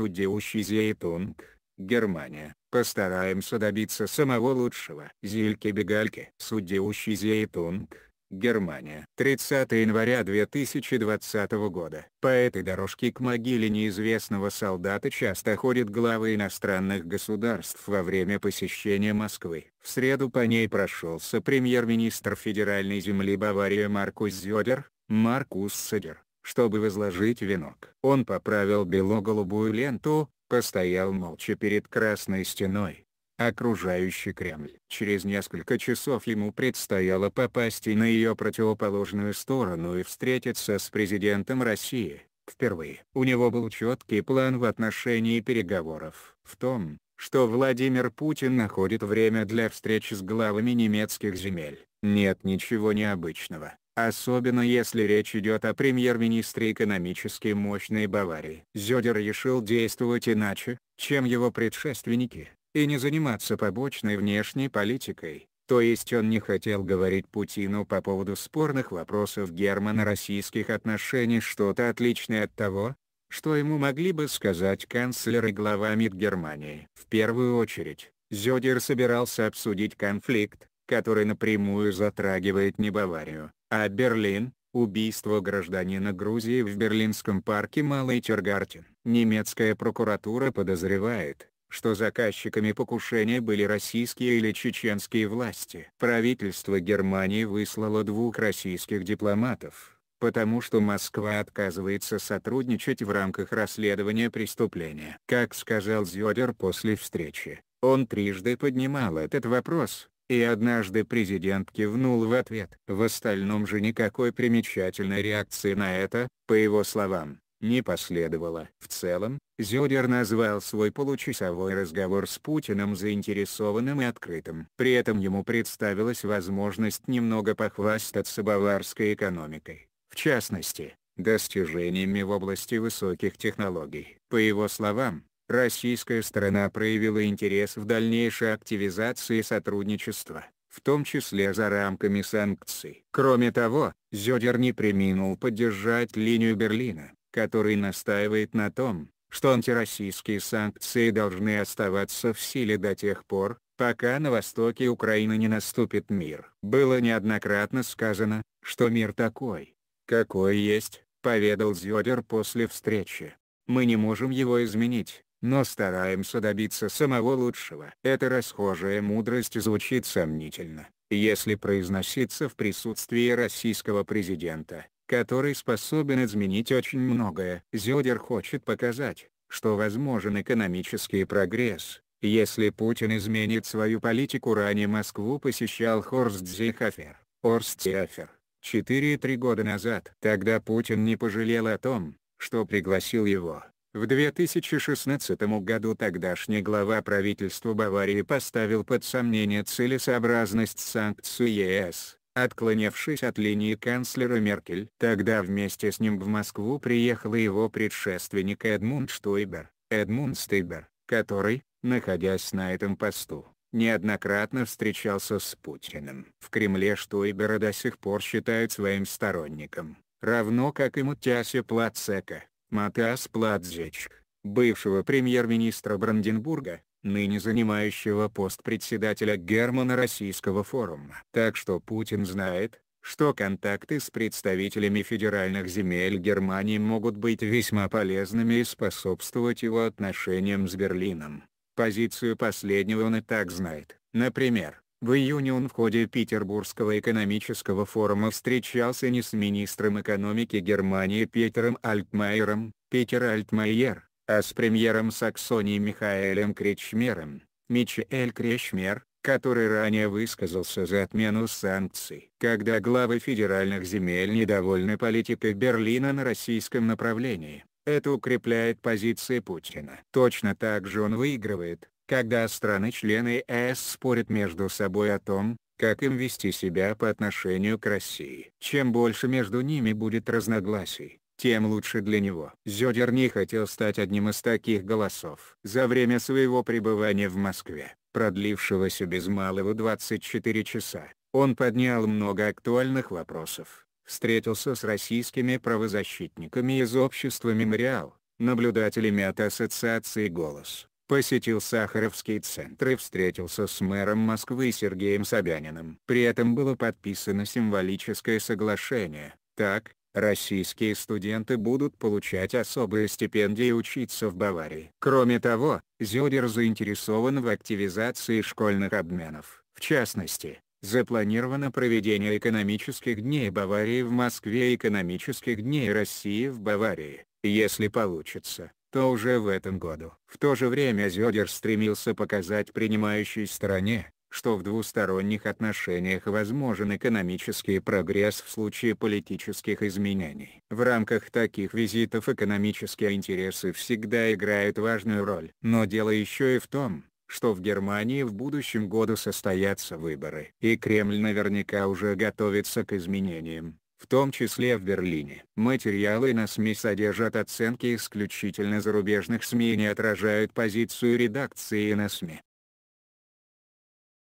судьющий Зейтунг, Германия. Постараемся добиться самого лучшего. Зильке Бегальке, судьющий Зейтунг, Германия. 30 января 2020 года. По этой дорожке к могиле неизвестного солдата часто ходят главы иностранных государств во время посещения Москвы. В среду по ней прошелся премьер-министр федеральной земли Бавария Маркус Зёдер, Маркус Седер, чтобы возложить венок. Он поправил бело-голубую ленту, постоял молча перед красной стеной, окружающей Кремль. Через несколько часов ему предстояло попасть и на ее противоположную сторону и встретиться с президентом России, впервые. У него был четкий план в отношении переговоров. В том, что Владимир Путин находит время для встреч с главами немецких земель, нет ничего необычного. Особенно если речь идет о премьер-министре экономически мощной Баварии. Зёдер решил действовать иначе, чем его предшественники, и не заниматься побочной внешней политикой. То есть он не хотел говорить Путину по поводу спорных вопросов германо-российских отношений что-то отличное от того, что ему могли бы сказать канцлер и глава МИД Германии. В первую очередь, Зёдер собирался обсудить конфликт, который напрямую затрагивает не Баварию, а Берлин – убийство гражданина Грузии в берлинском парке Малый Тергартен. Немецкая прокуратура подозревает, что заказчиками покушения были российские или чеченские власти. Правительство Германии выслало двух российских дипломатов, потому что Москва отказывается сотрудничать в рамках расследования преступления. Как сказал Зёдер после встречи, он трижды поднимал этот вопрос, и однажды президент кивнул в ответ. В остальном же никакой примечательной реакции на это, по его словам, не последовало. В целом, Зюдер назвал свой получасовой разговор с Путиным заинтересованным и открытым. При этом ему представилась возможность немного похвастаться баварской экономикой, в частности, достижениями в области высоких технологий. По его словам, российская сторона проявила интерес в дальнейшей активизации сотрудничества, в том числе за рамками санкций. Кроме того, Зёдер не приминул поддержать линию Берлина, который настаивает на том, что антироссийские санкции должны оставаться в силе до тех пор, пока на востоке Украины не наступит мир. Было неоднократно сказано, что мир такой, какой есть, поведал Зёдер после встречи. Мы не можем его изменить, но стараемся добиться самого лучшего. Эта расхожая мудрость звучит сомнительно, если произноситься в присутствии российского президента, который способен изменить очень многое. Зёдер хочет показать, что возможен экономический прогресс, если Путин изменит свою политику. Ранее Москву посещал Хорст Зихофер, Хорст Зихофер, 4-3 года назад. Тогда Путин не пожалел о том, что пригласил его. В 2016 году тогдашний глава правительства Баварии поставил под сомнение целесообразность санкций ЕС, отклонившись от линии канцлера Меркель. Тогда вместе с ним в Москву приехал его предшественник Эдмунд Штойбер, Эдмунд Штойбер, который, находясь на этом посту, неоднократно встречался с Путиным. В Кремле Штойбера до сих пор считают своим сторонником, равно как и Мутяси Плацека Матеас Пладзич, бывшего премьер-министра Бранденбурга, ныне занимающего пост председателя Германо-Российского форума. Так что Путин знает, что контакты с представителями федеральных земель Германии могут быть весьма полезными и способствовать его отношениям с Берлином. Позицию последнего он и так знает. Например, в июне он в ходе Петербургского экономического форума встречался не с министром экономики Германии Петером Альтмайером, Петер Альтмайер, а с премьером Саксонии Михаэлем Кречмером, Мичаэль Кречмер, который ранее высказался за отмену санкций. Когда главы федеральных земель недовольны политикой Берлина на российском направлении, это укрепляет позиции Путина. Точно так же он выигрывает, когда страны-члены ЕС спорят между собой о том, как им вести себя по отношению к России. Чем больше между ними будет разногласий, тем лучше для него. Зёдер не хотел стать одним из таких голосов. За время своего пребывания в Москве, продлившегося без малого 24 часа, он поднял много актуальных вопросов, встретился с российскими правозащитниками из общества «Мемориал», наблюдателями от ассоциации «Голос», посетил Сахаровский центр и встретился с мэром Москвы Сергеем Собяниным. При этом было подписано символическое соглашение. Так, российские студенты будут получать особые стипендии учиться в Баварии. Кроме того, Зёдер заинтересован в активизации школьных обменов. В частности, запланировано проведение экономических дней Баварии в Москве и экономических дней России в Баварии, если получится то уже в этом году. В то же время Зёдер стремился показать принимающей стороне, что в двусторонних отношениях возможен экономический прогресс в случае политических изменений. В рамках таких визитов экономические интересы всегда играют важную роль. Но дело еще и в том, что в Германии в будущем году состоятся выборы. И Кремль наверняка уже готовится к изменениям в том числе в Берлине. Материалы на СМИ содержат оценки исключительно зарубежных СМИ и не отражают позицию редакции на СМИ.